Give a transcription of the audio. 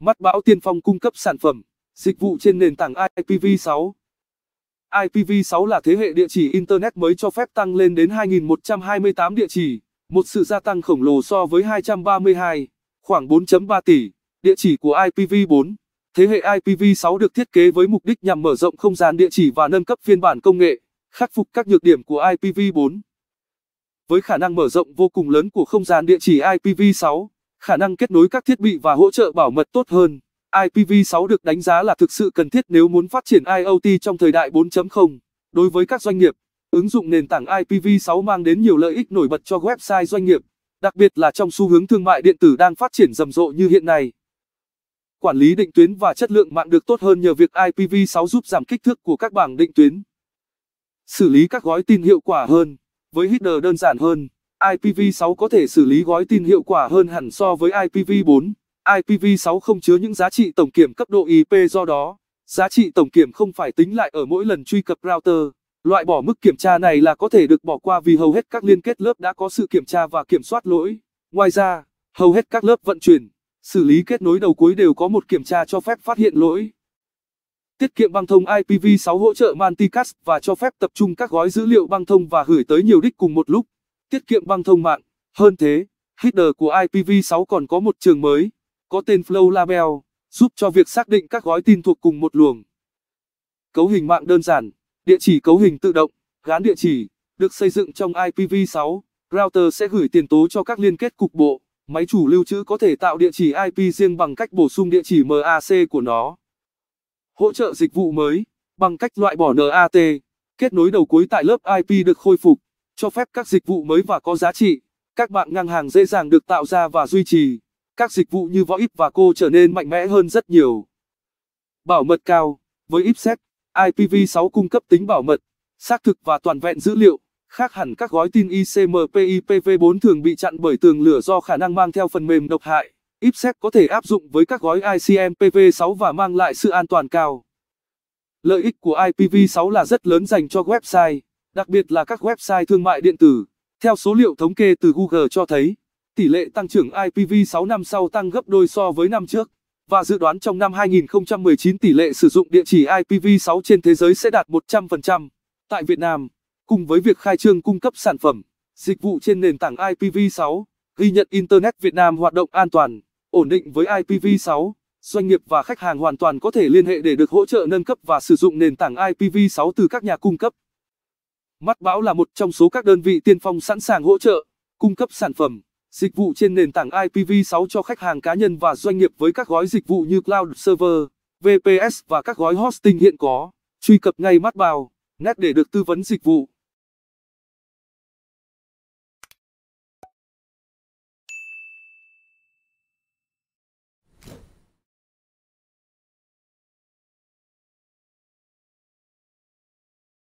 Mắt bão tiên phong cung cấp sản phẩm, dịch vụ trên nền tảng IPv6. IPv6 là thế hệ địa chỉ Internet mới cho phép tăng lên đến 2128 địa chỉ, một sự gia tăng khổng lồ so với 232, khoảng 4.3 tỷ, địa chỉ của IPv4. Thế hệ IPv6 được thiết kế với mục đích nhằm mở rộng không gian địa chỉ và nâng cấp phiên bản công nghệ, khắc phục các nhược điểm của IPv4. Với khả năng mở rộng vô cùng lớn của không gian địa chỉ IPv6, khả năng kết nối các thiết bị và hỗ trợ bảo mật tốt hơn. IPv6 được đánh giá là thực sự cần thiết nếu muốn phát triển IoT trong thời đại 4.0. Đối với các doanh nghiệp, ứng dụng nền tảng IPv6 mang đến nhiều lợi ích nổi bật cho website doanh nghiệp, đặc biệt là trong xu hướng thương mại điện tử đang phát triển rầm rộ như hiện nay. Quản lý định tuyến và chất lượng mạng được tốt hơn nhờ việc IPv6 giúp giảm kích thước của các bảng định tuyến. Xử lý các gói tin hiệu quả hơn, với header đơn giản hơn. IPv6 có thể xử lý gói tin hiệu quả hơn hẳn so với IPv4. IPv6 không chứa những giá trị tổng kiểm cấp độ IP do đó, giá trị tổng kiểm không phải tính lại ở mỗi lần truy cập router. Loại bỏ mức kiểm tra này là có thể được bỏ qua vì hầu hết các liên kết lớp đã có sự kiểm tra và kiểm soát lỗi. Ngoài ra, hầu hết các lớp vận chuyển, xử lý kết nối đầu cuối đều có một kiểm tra cho phép phát hiện lỗi. Tiết kiệm băng thông IPv6 hỗ trợ multicast và cho phép tập trung các gói dữ liệu băng thông và gửi tới nhiều đích cùng một lúc tiết kiệm băng thông mạng. Hơn thế, header của IPv6 còn có một trường mới, có tên Flow Label, giúp cho việc xác định các gói tin thuộc cùng một luồng. Cấu hình mạng đơn giản, địa chỉ cấu hình tự động, gán địa chỉ, được xây dựng trong IPv6, router sẽ gửi tiền tố cho các liên kết cục bộ, máy chủ lưu trữ có thể tạo địa chỉ IP riêng bằng cách bổ sung địa chỉ MAC của nó. Hỗ trợ dịch vụ mới, bằng cách loại bỏ NAT, kết nối đầu cuối tại lớp IP được khôi phục cho phép các dịch vụ mới và có giá trị, các bạn ngang hàng dễ dàng được tạo ra và duy trì. Các dịch vụ như võ ít và cô trở nên mạnh mẽ hơn rất nhiều. Bảo mật cao, với IPsec, IPv6 cung cấp tính bảo mật, xác thực và toàn vẹn dữ liệu, khác hẳn các gói tin ICMP-IPv4 thường bị chặn bởi tường lửa do khả năng mang theo phần mềm độc hại. IPsec có thể áp dụng với các gói ICMPv6 và mang lại sự an toàn cao. Lợi ích của IPv6 là rất lớn dành cho website đặc biệt là các website thương mại điện tử. Theo số liệu thống kê từ Google cho thấy, tỷ lệ tăng trưởng IPv6 năm sau tăng gấp đôi so với năm trước, và dự đoán trong năm 2019 tỷ lệ sử dụng địa chỉ IPv6 trên thế giới sẽ đạt 100%. Tại Việt Nam, cùng với việc khai trương cung cấp sản phẩm, dịch vụ trên nền tảng IPv6, ghi nhận Internet Việt Nam hoạt động an toàn, ổn định với IPv6, doanh nghiệp và khách hàng hoàn toàn có thể liên hệ để được hỗ trợ nâng cấp và sử dụng nền tảng IPv6 từ các nhà cung cấp. Mắt Bão là một trong số các đơn vị tiên phong sẵn sàng hỗ trợ, cung cấp sản phẩm, dịch vụ trên nền tảng IPv6 cho khách hàng cá nhân và doanh nghiệp với các gói dịch vụ như Cloud Server, VPS và các gói hosting hiện có. Truy cập ngay Mắt Bão, net để được tư vấn dịch vụ.